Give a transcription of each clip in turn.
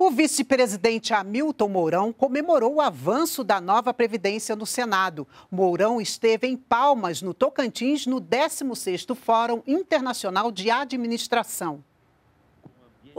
O vice-presidente Hamilton Mourão comemorou o avanço da nova Previdência no Senado. Mourão esteve em Palmas, no Tocantins, no 16º Fórum Internacional de Administração.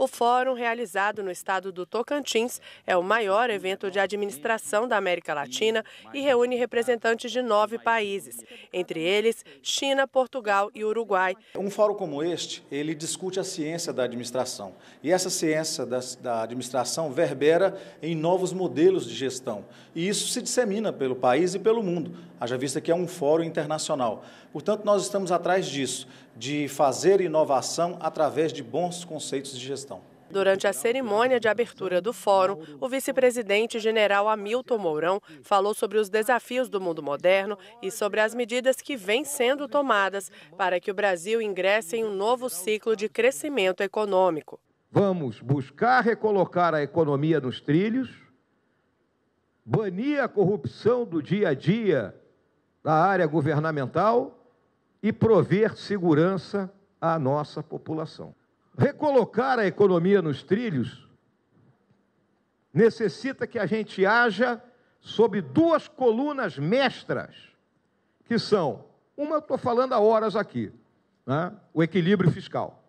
O fórum realizado no estado do Tocantins é o maior evento de administração da América Latina e reúne representantes de nove países, entre eles China, Portugal e Uruguai. Um fórum como este, ele discute a ciência da administração. E essa ciência da, da administração verbera em novos modelos de gestão. E isso se dissemina pelo país e pelo mundo, haja vista que é um fórum internacional. Portanto, nós estamos atrás disso, de fazer inovação através de bons conceitos de gestão. Durante a cerimônia de abertura do fórum, o vice-presidente general Hamilton Mourão falou sobre os desafios do mundo moderno e sobre as medidas que vêm sendo tomadas para que o Brasil ingresse em um novo ciclo de crescimento econômico. Vamos buscar recolocar a economia nos trilhos, banir a corrupção do dia a dia da área governamental e prover segurança à nossa população recolocar a economia nos trilhos necessita que a gente haja sob duas colunas mestras, que são, uma eu estou falando há horas aqui, né? o equilíbrio fiscal,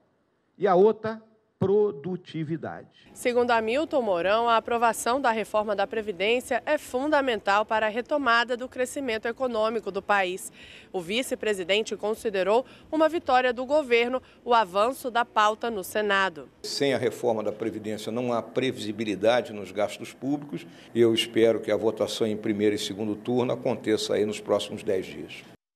e a outra, produtividade. Segundo Hamilton Mourão, a aprovação da reforma da Previdência é fundamental para a retomada do crescimento econômico do país. O vice-presidente considerou uma vitória do governo o avanço da pauta no Senado. Sem a reforma da Previdência não há previsibilidade nos gastos públicos e eu espero que a votação em primeiro e segundo turno aconteça aí nos próximos dez dias.